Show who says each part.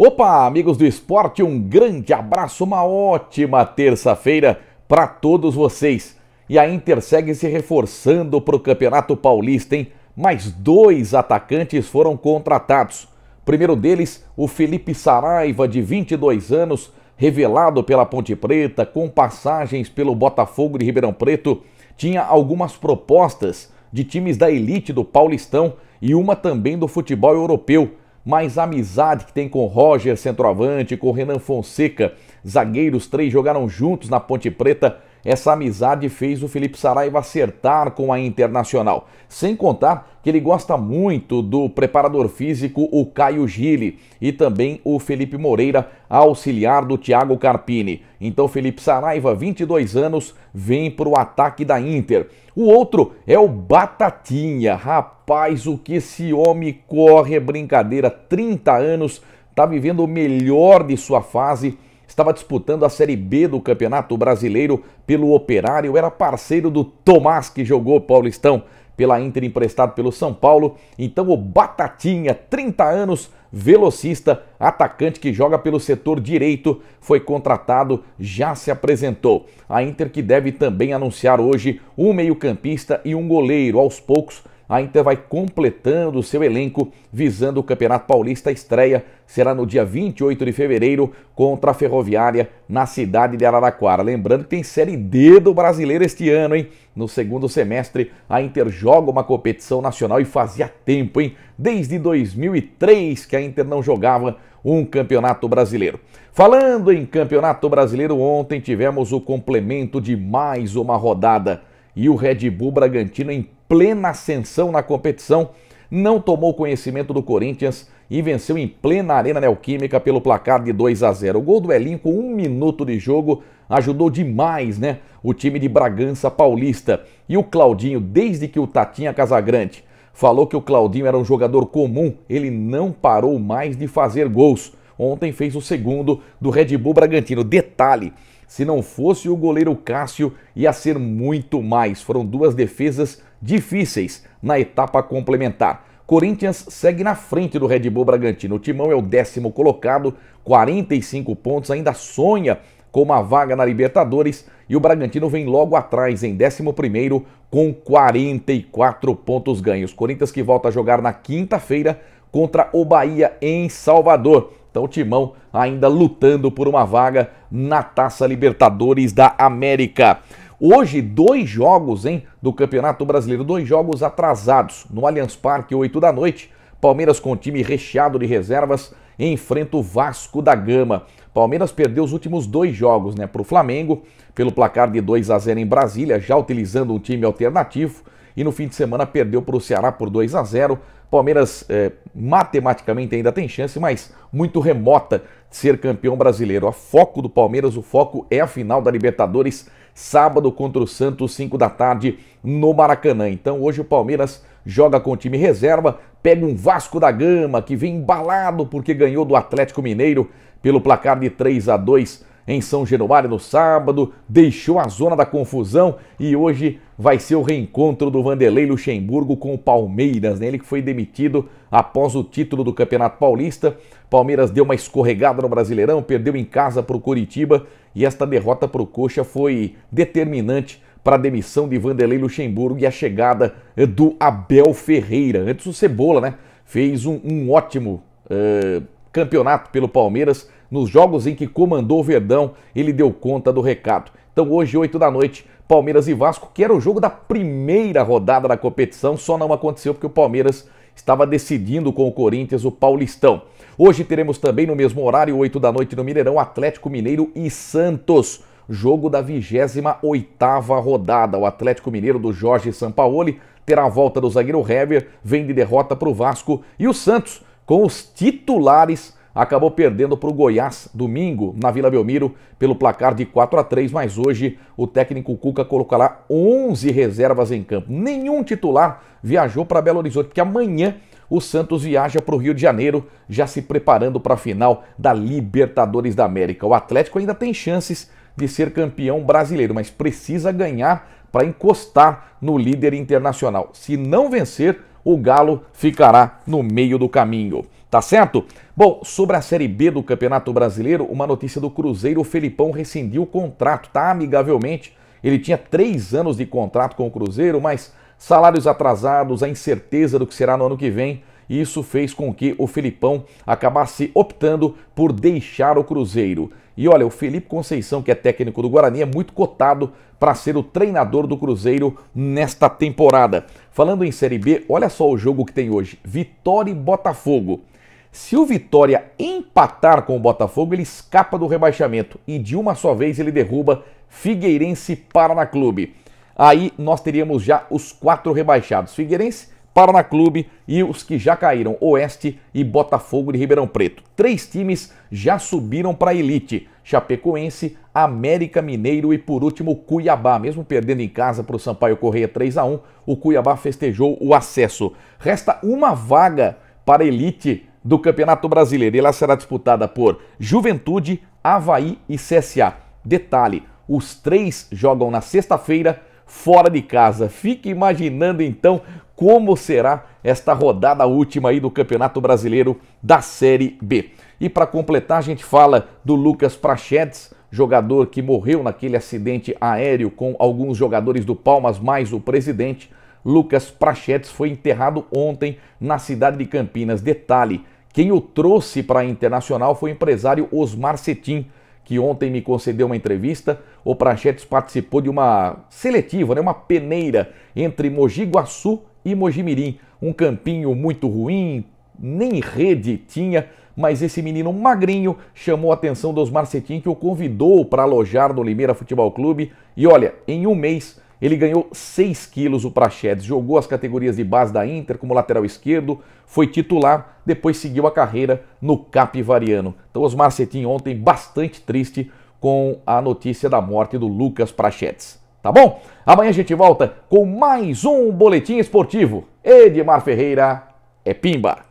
Speaker 1: Opa, amigos do esporte, um grande abraço, uma ótima terça-feira para todos vocês. E a Inter segue se reforçando para o Campeonato Paulista, hein? Mais dois atacantes foram contratados. primeiro deles, o Felipe Saraiva, de 22 anos, revelado pela Ponte Preta, com passagens pelo Botafogo de Ribeirão Preto, tinha algumas propostas de times da elite do Paulistão e uma também do futebol europeu mais amizade que tem com Roger, centroavante, com Renan Fonseca, zagueiros, três jogaram juntos na Ponte Preta essa amizade fez o Felipe Saraiva acertar com a Internacional. Sem contar que ele gosta muito do preparador físico, o Caio Gili, e também o Felipe Moreira, auxiliar do Thiago Carpini. Então, Felipe Saraiva, 22 anos, vem para o ataque da Inter. O outro é o Batatinha. Rapaz, o que esse homem corre é brincadeira. 30 anos, está vivendo o melhor de sua fase estava disputando a Série B do Campeonato Brasileiro pelo Operário, era parceiro do Tomás, que jogou Paulistão pela Inter, emprestado pelo São Paulo. Então o Batatinha, 30 anos, velocista, atacante que joga pelo setor direito, foi contratado, já se apresentou. A Inter que deve também anunciar hoje um meio-campista e um goleiro. Aos poucos a Inter vai completando o seu elenco visando o Campeonato Paulista. A estreia será no dia 28 de fevereiro contra a Ferroviária na cidade de Araraquara. Lembrando que tem Série D do Brasileiro este ano, hein? No segundo semestre, a Inter joga uma competição nacional e fazia tempo, hein? Desde 2003 que a Inter não jogava um campeonato brasileiro. Falando em campeonato brasileiro, ontem tivemos o complemento de mais uma rodada e o Red Bull Bragantino em plena ascensão na competição, não tomou conhecimento do Corinthians e venceu em plena Arena Neoquímica pelo placar de 2 a 0. O gol do Elinho com um minuto de jogo ajudou demais, né? O time de Bragança Paulista. E o Claudinho, desde que o Tatinha Casagrande falou que o Claudinho era um jogador comum, ele não parou mais de fazer gols. Ontem fez o segundo do Red Bull Bragantino. Detalhe: se não fosse o goleiro Cássio, ia ser muito mais. Foram duas defesas difíceis na etapa complementar. Corinthians segue na frente do Red Bull Bragantino. O Timão é o décimo colocado, 45 pontos, ainda sonha com uma vaga na Libertadores e o Bragantino vem logo atrás em 11 com 44 pontos ganhos. Corinthians que volta a jogar na quinta-feira contra o Bahia em Salvador. Então o Timão ainda lutando por uma vaga na Taça Libertadores da América. Hoje, dois jogos hein, do Campeonato Brasileiro, dois jogos atrasados. No Allianz Parque, 8 da noite, Palmeiras com o time recheado de reservas enfrenta o Vasco da Gama. Palmeiras perdeu os últimos dois jogos né, para o Flamengo, pelo placar de 2 a 0 em Brasília, já utilizando um time alternativo. E no fim de semana perdeu para o Ceará por 2 a 0 Palmeiras é, matematicamente ainda tem chance, mas muito remota de ser campeão brasileiro. O foco do Palmeiras, o foco é a final da Libertadores sábado contra o Santos, 5 da tarde, no Maracanã. Então hoje o Palmeiras joga com o time reserva, pega um Vasco da Gama que vem embalado porque ganhou do Atlético Mineiro pelo placar de 3 a 2 em São Januário no sábado, deixou a zona da confusão e hoje vai ser o reencontro do Vanderlei Luxemburgo com o Palmeiras, né? ele que foi demitido após o título do Campeonato Paulista. Palmeiras deu uma escorregada no Brasileirão, perdeu em casa para o Curitiba e esta derrota para o Coxa foi determinante para a demissão de Vanderlei Luxemburgo e a chegada eh, do Abel Ferreira. Antes o Cebola, né? Fez um, um ótimo uh, campeonato pelo Palmeiras, nos jogos em que comandou o Verdão, ele deu conta do recado. Então hoje, 8 da noite, Palmeiras e Vasco, que era o jogo da primeira rodada da competição, só não aconteceu porque o Palmeiras estava decidindo com o Corinthians o Paulistão. Hoje teremos também no mesmo horário, 8 da noite no Mineirão, Atlético Mineiro e Santos. Jogo da 28ª rodada. O Atlético Mineiro do Jorge Sampaoli terá a volta do zagueiro Hever, vem de derrota para o Vasco. E o Santos, com os titulares acabou perdendo para o Goiás domingo na Vila Belmiro pelo placar de 4 a 3, mas hoje o técnico Cuca colocará 11 reservas em campo. Nenhum titular viajou para Belo Horizonte, porque amanhã o Santos viaja para o Rio de Janeiro, já se preparando para a final da Libertadores da América. O Atlético ainda tem chances de ser campeão brasileiro, mas precisa ganhar para encostar no líder internacional. Se não vencer, o Galo ficará no meio do caminho tá certo? Bom, sobre a Série B do Campeonato Brasileiro, uma notícia do Cruzeiro, o Felipão rescindiu o contrato, tá? Amigavelmente. Ele tinha três anos de contrato com o Cruzeiro, mas salários atrasados, a incerteza do que será no ano que vem, isso fez com que o Felipão acabasse optando por deixar o Cruzeiro. E olha, o Felipe Conceição, que é técnico do Guarani, é muito cotado para ser o treinador do Cruzeiro nesta temporada. Falando em Série B, olha só o jogo que tem hoje: Vitória e Botafogo. Se o Vitória empatar com o Botafogo, ele escapa do rebaixamento e de uma só vez ele derruba Figueirense Paraná Clube. Aí nós teríamos já os quatro rebaixados: Figueirense, Paraná Clube e os que já caíram, Oeste e Botafogo de Ribeirão Preto. Três times já subiram para a elite: Chapecoense, América Mineiro e por último Cuiabá. Mesmo perdendo em casa para o Sampaio Correia 3 a 1, o Cuiabá festejou o acesso. Resta uma vaga para a elite do Campeonato Brasileiro. E ela será disputada por Juventude, Havaí e CSA. Detalhe: os três jogam na sexta-feira fora de casa. Fique imaginando então como será esta rodada última aí do Campeonato Brasileiro da Série B. E para completar, a gente fala do Lucas Prachedes, jogador que morreu naquele acidente aéreo com alguns jogadores do Palmas mais o presidente. Lucas Prachedes foi enterrado ontem na cidade de Campinas. Detalhe, quem o trouxe para a Internacional foi o empresário Osmar Cetim, que ontem me concedeu uma entrevista. O Prachetes participou de uma seletiva, né, uma peneira entre Mogi Guaçu e Mojimirim. Um campinho muito ruim, nem rede tinha, mas esse menino magrinho chamou a atenção do Osmar Marcetim, que o convidou para alojar no Limeira Futebol Clube. E olha, em um mês ele ganhou 6 quilos o Prachedes, jogou as categorias de base da Inter como lateral esquerdo, foi titular, depois seguiu a carreira no Capivariano. Então os Marcetim ontem bastante triste com a notícia da morte do Lucas Prachedes. Tá bom? Amanhã a gente volta com mais um Boletim Esportivo. Edmar Ferreira é Pimba.